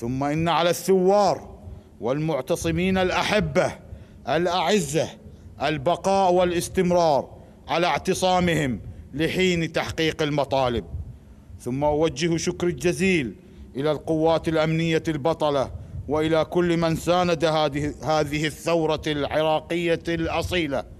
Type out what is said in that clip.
ثم ان على الثوار والمعتصمين الاحبه الاعزه البقاء والاستمرار على اعتصامهم لحين تحقيق المطالب ثم اوجه شكر الجزيل الى القوات الامنيه البطله والى كل من ساند هذه الثوره العراقيه الاصيله